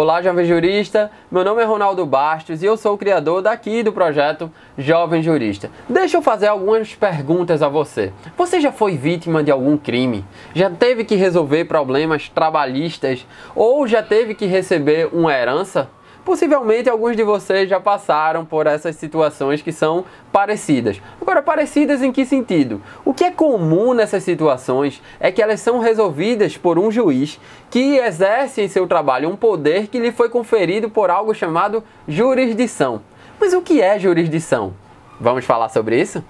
Olá, jovem jurista. Meu nome é Ronaldo Bastos e eu sou o criador daqui do projeto Jovem Jurista. Deixa eu fazer algumas perguntas a você. Você já foi vítima de algum crime? Já teve que resolver problemas trabalhistas ou já teve que receber uma herança? Possivelmente alguns de vocês já passaram por essas situações que são parecidas. Agora, parecidas em que sentido? O que é comum nessas situações é que elas são resolvidas por um juiz que exerce em seu trabalho um poder que lhe foi conferido por algo chamado jurisdição. Mas o que é jurisdição? Vamos falar sobre isso?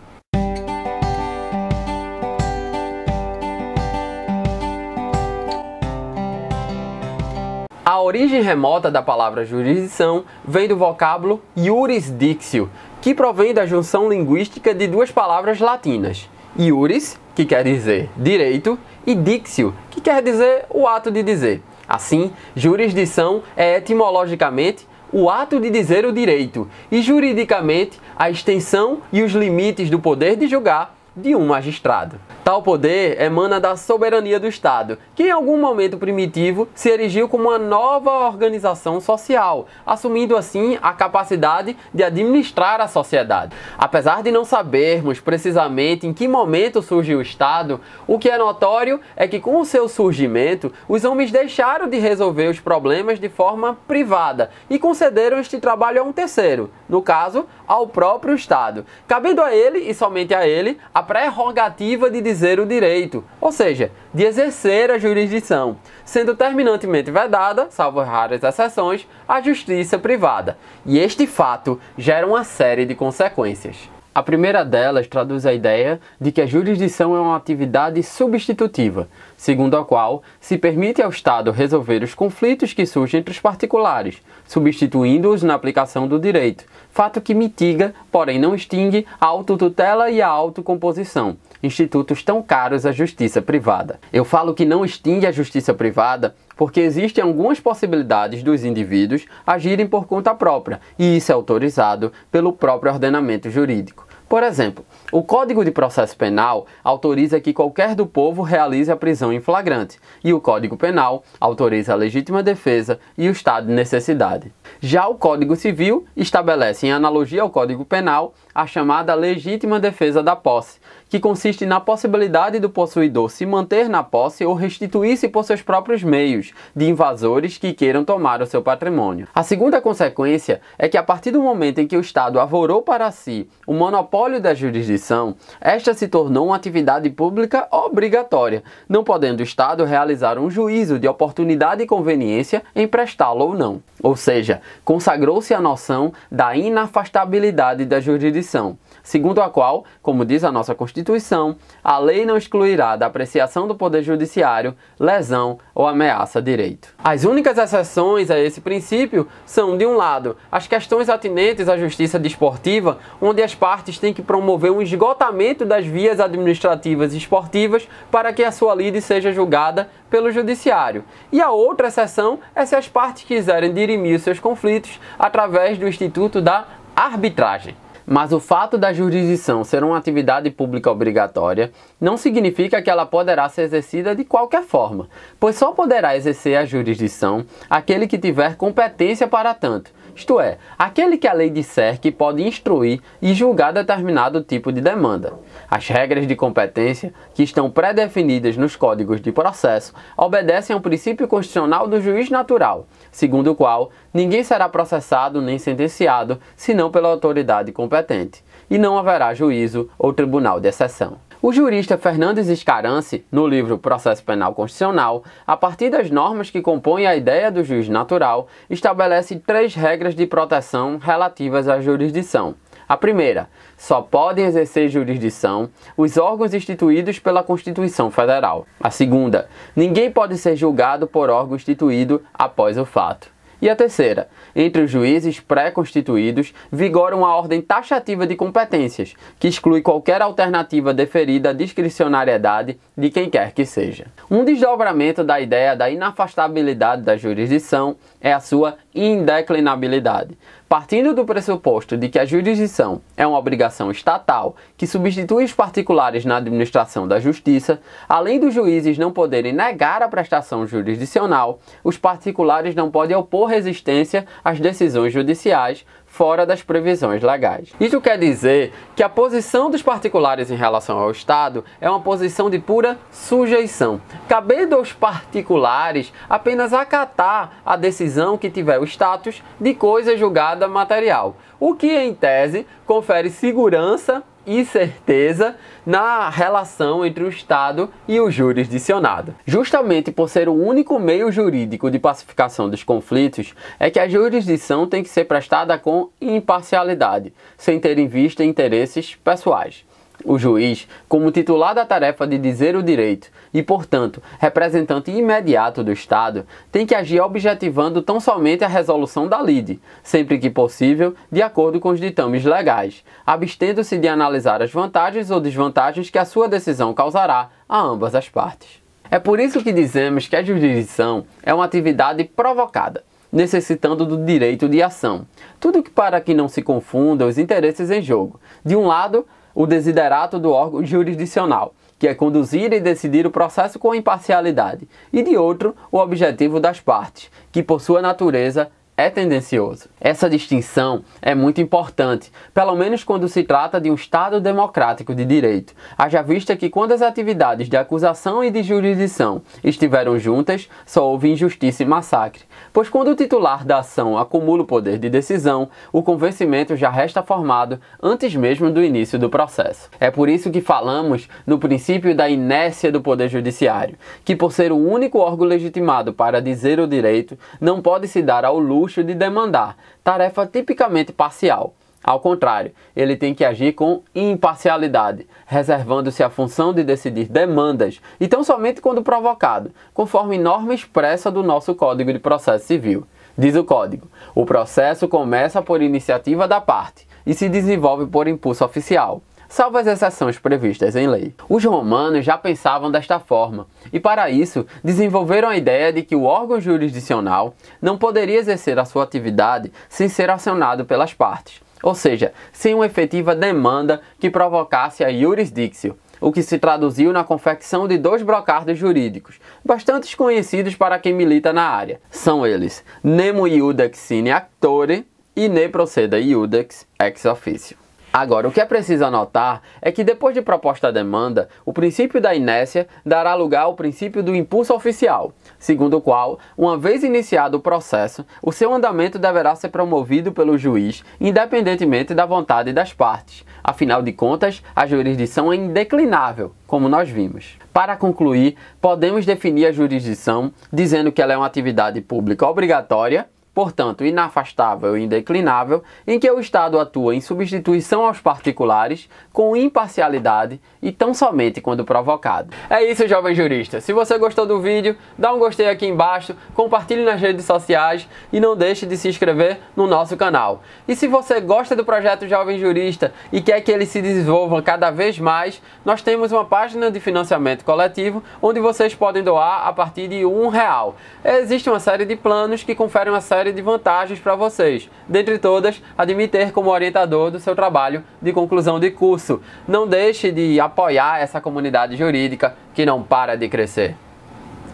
A origem remota da palavra jurisdição vem do vocábulo jurisdictio, que provém da junção linguística de duas palavras latinas, iuris, que quer dizer direito, e dictio, que quer dizer o ato de dizer. Assim, jurisdição é etimologicamente o ato de dizer o direito e juridicamente a extensão e os limites do poder de julgar de um magistrado. Tal poder emana da soberania do Estado, que em algum momento primitivo se erigiu como uma nova organização social, assumindo assim a capacidade de administrar a sociedade. Apesar de não sabermos precisamente em que momento surgiu o Estado, o que é notório é que com o seu surgimento, os homens deixaram de resolver os problemas de forma privada e concederam este trabalho a um terceiro, no caso, ao próprio Estado, cabendo a ele e somente a ele a prerrogativa de dizer o direito, ou seja, de exercer a jurisdição, sendo terminantemente vedada, salvo raras exceções, a justiça privada. E este fato gera uma série de consequências. A primeira delas traduz a ideia de que a jurisdição é uma atividade substitutiva, segundo a qual se permite ao Estado resolver os conflitos que surgem entre os particulares, substituindo-os na aplicação do direito, fato que mitiga, porém não extingue, a autotutela e a autocomposição, institutos tão caros à justiça privada. Eu falo que não extingue a justiça privada porque existem algumas possibilidades dos indivíduos agirem por conta própria, e isso é autorizado pelo próprio ordenamento jurídico. Por exemplo, o Código de Processo Penal autoriza que qualquer do povo realize a prisão em flagrante, e o Código Penal autoriza a legítima defesa e o estado de necessidade. Já o Código Civil estabelece, em analogia ao Código Penal, a chamada legítima defesa da posse, que consiste na possibilidade do possuidor se manter na posse ou restituir-se por seus próprios meios de invasores que queiram tomar o seu patrimônio. A segunda consequência é que, a partir do momento em que o Estado avorou para si o monopólio monopólio da jurisdição, esta se tornou uma atividade pública obrigatória, não podendo o Estado realizar um juízo de oportunidade e conveniência em prestá lo ou não. Ou seja, consagrou-se a noção da inafastabilidade da jurisdição, segundo a qual, como diz a nossa Constituição, a lei não excluirá da apreciação do Poder Judiciário lesão ou ameaça a direito. As únicas exceções a esse princípio são, de um lado, as questões atinentes à justiça desportiva, onde as partes têm tem que promover um esgotamento das vias administrativas e esportivas para que a sua lide seja julgada pelo judiciário. E a outra exceção é se as partes quiserem dirimir seus conflitos através do instituto da arbitragem. Mas o fato da jurisdição ser uma atividade pública obrigatória não significa que ela poderá ser exercida de qualquer forma, pois só poderá exercer a jurisdição aquele que tiver competência para tanto, isto é, aquele que a lei disser que pode instruir e julgar determinado tipo de demanda. As regras de competência, que estão pré-definidas nos códigos de processo, obedecem ao princípio constitucional do juiz natural, segundo o qual ninguém será processado nem sentenciado senão pela autoridade competente, e não haverá juízo ou tribunal de exceção. O jurista Fernandes Escarance, no livro Processo Penal Constitucional, a partir das normas que compõem a ideia do juiz natural, estabelece três regras de proteção relativas à jurisdição. A primeira, só podem exercer jurisdição os órgãos instituídos pela Constituição Federal. A segunda, ninguém pode ser julgado por órgão instituído após o fato. E a terceira, entre os juízes pré-constituídos, vigora uma ordem taxativa de competências, que exclui qualquer alternativa deferida à discricionariedade de quem quer que seja. Um desdobramento da ideia da inafastabilidade da jurisdição é a sua indeclinabilidade. Partindo do pressuposto de que a jurisdição é uma obrigação estatal que substitui os particulares na administração da justiça, além dos juízes não poderem negar a prestação jurisdicional, os particulares não podem opor resistência às decisões judiciais, fora das previsões legais. Isso quer dizer que a posição dos particulares em relação ao Estado é uma posição de pura sujeição, cabendo aos particulares apenas acatar a decisão que tiver o status de coisa julgada material, o que em tese confere segurança incerteza na relação entre o Estado e o jurisdicionado. Justamente por ser o único meio jurídico de pacificação dos conflitos, é que a jurisdição tem que ser prestada com imparcialidade, sem ter em vista interesses pessoais o juiz como titular da tarefa de dizer o direito e, portanto, representante imediato do Estado, tem que agir objetivando tão somente a resolução da lide, sempre que possível, de acordo com os ditames legais, abstendo-se de analisar as vantagens ou desvantagens que a sua decisão causará a ambas as partes. É por isso que dizemos que a jurisdição é uma atividade provocada, necessitando do direito de ação. Tudo que para que não se confunda os interesses em jogo. De um lado, o desiderato do órgão jurisdicional, que é conduzir e decidir o processo com imparcialidade, e de outro, o objetivo das partes, que por sua natureza é tendencioso. Essa distinção é muito importante, pelo menos quando se trata de um Estado democrático de direito, haja vista que quando as atividades de acusação e de jurisdição estiveram juntas, só houve injustiça e massacre, pois quando o titular da ação acumula o poder de decisão, o convencimento já resta formado antes mesmo do início do processo. É por isso que falamos no princípio da inércia do Poder Judiciário, que por ser o único órgão legitimado para dizer o direito, não pode se dar ao luxo de demandar, tarefa tipicamente parcial. Ao contrário, ele tem que agir com imparcialidade, reservando-se a função de decidir demandas, e tão somente quando provocado, conforme norma expressa do nosso Código de Processo Civil. Diz o Código: o processo começa por iniciativa da parte e se desenvolve por impulso oficial salvo as exceções previstas em lei. Os romanos já pensavam desta forma, e para isso desenvolveram a ideia de que o órgão jurisdicional não poderia exercer a sua atividade sem ser acionado pelas partes, ou seja, sem uma efetiva demanda que provocasse a jurisdicção, o que se traduziu na confecção de dois brocardos jurídicos, bastante conhecidos para quem milita na área. São eles Nemo iudex sine actore e Ne proceda iudex ex officio. Agora, o que é preciso anotar é que depois de proposta a demanda, o princípio da inércia dará lugar ao princípio do impulso oficial, segundo o qual, uma vez iniciado o processo, o seu andamento deverá ser promovido pelo juiz, independentemente da vontade das partes. Afinal de contas, a jurisdição é indeclinável, como nós vimos. Para concluir, podemos definir a jurisdição dizendo que ela é uma atividade pública obrigatória portanto inafastável e indeclinável, em que o Estado atua em substituição aos particulares com imparcialidade e tão somente quando provocado. É isso, jovem jurista. Se você gostou do vídeo, dá um gostei aqui embaixo, compartilhe nas redes sociais e não deixe de se inscrever no nosso canal. E se você gosta do projeto Jovem Jurista e quer que ele se desenvolva cada vez mais, nós temos uma página de financiamento coletivo onde vocês podem doar a partir de um real. Existe uma série de planos que conferem uma série série de vantagens para vocês. Dentre todas, admitir como orientador do seu trabalho de conclusão de curso. Não deixe de apoiar essa comunidade jurídica que não para de crescer.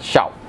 Tchau!